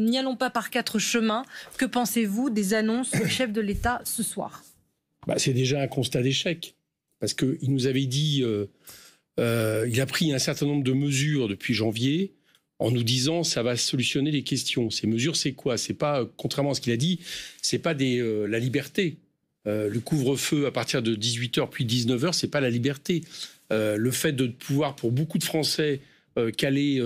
N'y allons pas par quatre chemins. Que pensez-vous des annonces du chef de l'État ce soir bah, C'est déjà un constat d'échec. Parce qu'il nous avait dit, euh, euh, il a pris un certain nombre de mesures depuis janvier en nous disant ça va solutionner les questions. Ces mesures, c'est quoi C'est pas, euh, contrairement à ce qu'il a dit, c'est pas des, la liberté. le couvre-feu à partir de 18h puis 19h, c'est pas la liberté. le fait de pouvoir, pour beaucoup de Français, caler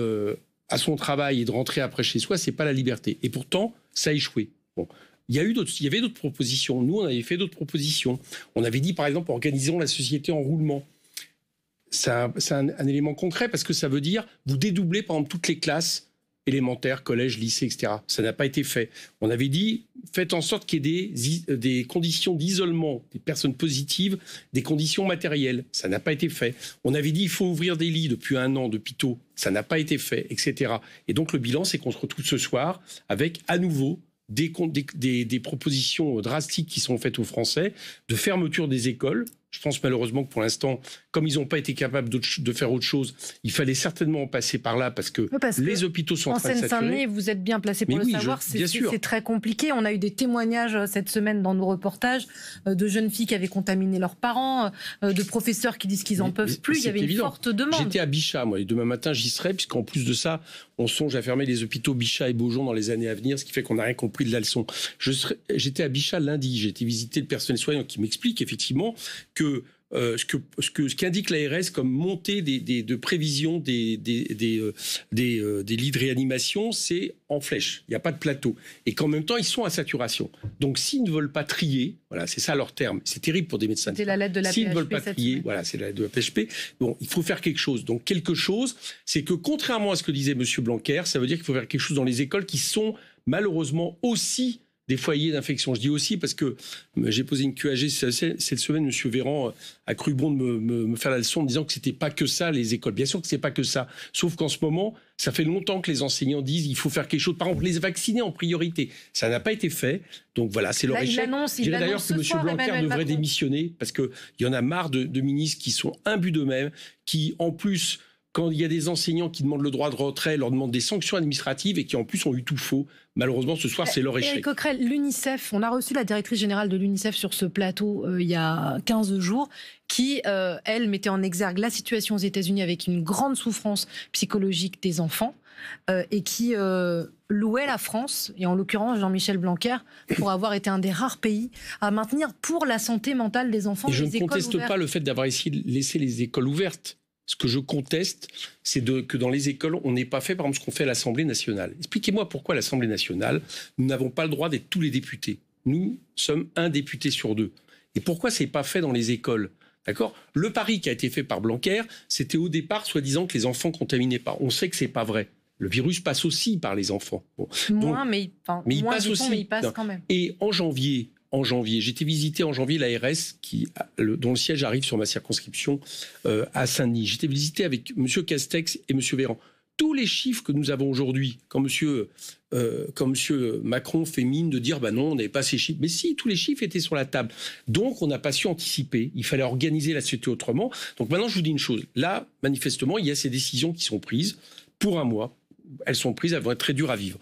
à son travail et de rentrer après chez soi, c'est pas la liberté. Et pourtant, ça a échoué. Bon. Il y, a eu il y avait d'autres propositions. Nous, on avait fait d'autres propositions. On avait dit, par exemple, organisons la société en roulement. C'est un, un, élément concret parce que ça veut dire vous dédoublez, par exemple, toutes les classes élémentaire, collège, lycée, etc. Ça n'a pas été fait. On avait dit, faites en sorte qu'il y ait des, conditions d'isolement des personnes positives, des conditions matérielles. Ça n'a pas été fait. On avait dit, il faut ouvrir des lits depuis un an d'hôpitaux. Ça n'a pas été fait, etc. Et donc le bilan, c'est qu'on se retrouve ce soir avec à nouveau des, des, propositions drastiques qui sont faites aux Français, de fermeture des écoles, je pense malheureusement que pour l'instant, comme ils n'ont pas été capables de, faire autre chose, il fallait certainement passer par là parce que les hôpitaux sont en train de Seine-Saint-Denis, vous êtes bien placé pour Mais le savoir, c'est très compliqué. On a eu des témoignages euh, cette semaine dans nos reportages euh, de jeunes filles qui avaient contaminé leurs parents, euh, de professeurs qui disent qu'ils n'en peuvent plus. Il y avait une forte demande. J'étais à Bichat, moi, et demain matin j'y serai, puisqu'en plus de ça, on songe à fermer les hôpitaux Bichat et Beaujon dans les années à venir, ce qui fait qu'on n'a rien compris de la leçon. J'étais à Bichat lundi, j'ai été visiter le personnel soignant qui m'explique effectivement euh, que ce qu'indique ce ce l'ARS comme montée des, de prévision des, des, euh, euh, lits de réanimation, c'est en flèche. Il n'y a pas de plateau. Et qu'en même temps, ils sont à saturation. Donc, s'ils ne veulent pas trier, voilà, c'est ça leur terme. C'est terrible pour des médecins. C'est la lettre de la S'ils ne veulent pas trier, voilà, c'est la lettre de la PHP. Bon, il faut faire quelque chose. Donc, quelque chose, c'est que contrairement à ce que disait M. Blanquer, ça veut dire qu'il faut faire quelque chose dans les écoles qui sont malheureusement aussi des foyers d'infection. Je dis aussi parce que euh, j'ai posé une QAG cette semaine, M. Véran euh, a cru bon de me, faire la leçon en disant que c'était pas que ça les écoles. Bien sûr que c'est pas que ça. Sauf qu'en ce moment, ça fait longtemps que les enseignants disent il faut faire quelque chose. Par exemple, les vacciner en priorité. Ça n'a pas été fait. Donc voilà, c'est l'origine Je dirais d'ailleurs que M. Blanquer devrait démissionner parce qu'il y en a marre de, de ministres qui sont imbus d'eux-mêmes, qui en plus quand il y a des enseignants qui demandent le droit de retrait, leur demandent des sanctions administratives et qui en plus ont eu tout faux. Malheureusement, ce soir, c'est leur eh, échec. Coquerel, l'UNICEF, on a reçu la directrice générale de l'UNICEF sur ce plateau euh, il y a 15 jours, qui, euh, elle, mettait en exergue la situation aux États-Unis avec une grande souffrance psychologique des enfants euh, et qui louait la France, et en l'occurrence Jean-Michel Blanquer, pour avoir été un des rares pays à maintenir pour la santé mentale des enfants. Et je ne conteste pas le fait d'avoir essayé de laisser les écoles ouvertes. Ce que je conteste, c'est que dans les écoles, on n'est pas fait, par exemple, ce qu'on fait à l'Assemblée nationale. Expliquez-moi pourquoi l'Assemblée nationale, nous n'avons pas le droit d'être tous les députés. Nous sommes un député sur deux. Et pourquoi c'est pas fait dans les écoles D'accord Le pari qui a été fait par Blanquer, c'était au départ, soi-disant, que les enfants contaminaient pas. On sait que c'est pas vrai. Le virus passe aussi par les enfants. Moins, mais, mais, il passe aussi. mais il passe quand même. Et en janvier, en janvier. J'étais visité en janvier l'ARS dont le siège arrive sur ma circonscription euh, à Saint-Denis. J'étais visité avec M. Castex et M. Véran. Tous les chiffres que nous avons aujourd'hui, euh, quand M. Macron fait mine de dire bah non, on n'avait pas ces chiffres. Mais si, tous les chiffres étaient sur la table. Donc, on n'a pas su anticiper. Il fallait organiser la société autrement. Donc, maintenant, je vous dis une chose. Là, manifestement, il y a ces décisions qui sont prises pour un mois. Elles sont prises, elles vont être très dures à vivre.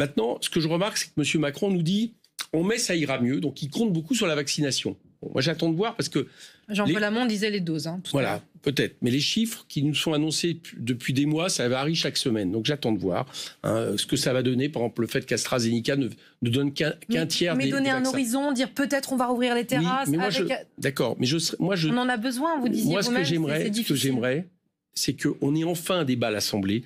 Maintenant, ce que je remarque, c'est que M. Macron nous dit on met, ça ira mieux. Donc, ils comptent beaucoup sur la vaccination. moi, j'attends de voir parce que. Jean-Paul Lamont disait les doses. Hein, voilà, peut-être. Mais les chiffres qui nous sont annoncés depuis des mois, ça varie chaque semaine. Donc, j'attends de voir hein, ce que ça va donner. Par exemple, le fait qu'AstraZeneca ne, ne donne qu'un tiers mais des. Mais donner un horizon, dire peut-être on va rouvrir les terrasses. Oui, avec... D'accord. Mais je, moi, je. On en a besoin, vous disiez. Moi, ce que j'aimerais, que j'aimerais, c'est qu'on ait enfin un débat à l'Assemblée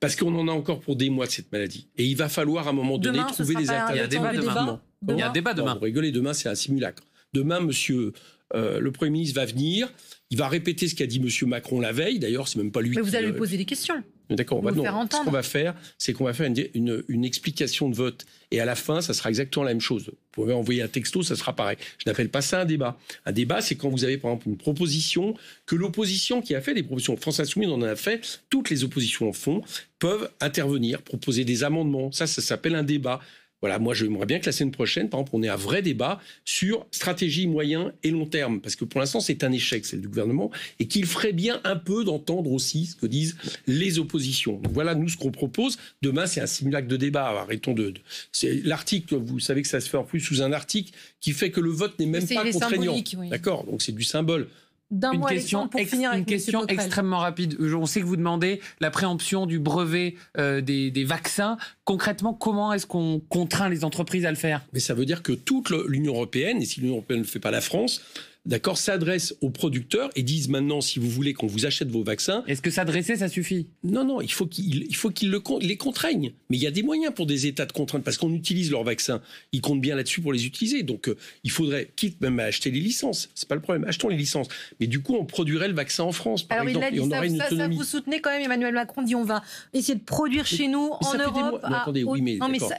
parce qu'on en a encore pour des mois de cette maladie. Et il va falloir à un moment donné trouver des alternatives. Il y a un débat demain. vous demain, c'est un simulacre. Demain, monsieur euh, le Premier ministre va venir, il va répéter ce qu'a dit monsieur Macron la veille. D'ailleurs, c'est même pas lui Mais vous allez lui euh, poser des questions. D'accord, bah ce qu'on va faire, c'est qu'on va faire une, explication de vote. Et à la fin, ça sera exactement la même chose. Vous pouvez envoyer un texto, ça sera pareil. Je n'appelle pas ça un débat. Un débat, c'est quand vous avez, par exemple, une proposition que l'opposition qui a fait, des propositions, France Insoumise en a fait, toutes les oppositions en fond peuvent intervenir, proposer des amendements. Ça, ça s'appelle un débat. Voilà, moi, j'aimerais bien que la semaine prochaine, par exemple, on ait un vrai débat sur stratégie moyen et long terme, parce que pour l'instant, c'est un échec, celle du gouvernement, et qu'il ferait bien un peu d'entendre aussi ce que disent les oppositions. Donc voilà, nous, ce qu'on propose. Demain, c'est un simulacre de débat. Arrêtons de. c'est l'article, vous savez que ça se fait en plus sous un article qui fait que le vote n'est même pas contraignant. Oui. D'accord Donc c'est du symbole une question, une question extrêmement rapide. On sait que vous demandez la préemption du brevet euh, des, des, vaccins. Concrètement, comment est-ce qu'on contraint les entreprises à le faire Mais ça veut dire que toute l'Union européenne, et si l'Union européenne ne le fait pas la France, d'accord, s'adressent aux producteurs et disent maintenant, si vous voulez qu'on vous achète vos vaccins. Est-ce que s'adresser, ça suffit Non, non, il faut qu'ils il faut le, les contraignent. Mais il y a des moyens pour des États de contraindre, parce qu'on utilise leurs vaccins. Ils comptent bien là-dessus pour les utiliser. Donc, euh, il faudrait, quitte même à acheter les licences, c'est pas le problème, achetons les licences. Mais du coup, on produirait le vaccin en France, par Alors, il a dit ça, vous soutenez quand même Emmanuel Macron, dit on va essayer de produire chez nous, en Europe. mais,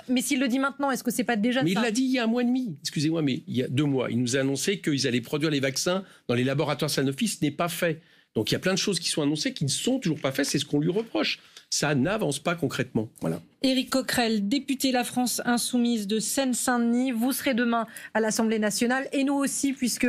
mais, s'il le dit maintenant, est-ce que c'est pas déjà Mais il l'a dit il y a un mois et demi, excusez-moi, mais il y a deux mois. Il nous a annoncé qu'ils allaient produire les les vaccins dans les laboratoires Sanofi, ce n'est pas fait. Donc il y a plein de choses qui sont annoncées qui ne sont toujours pas faites, c'est ce qu'on lui reproche. Ça n'avance pas concrètement. Voilà. Éric Coquerel, député La France Insoumise de Seine-Saint-Denis, vous serez demain à l'Assemblée nationale et nous aussi, puisque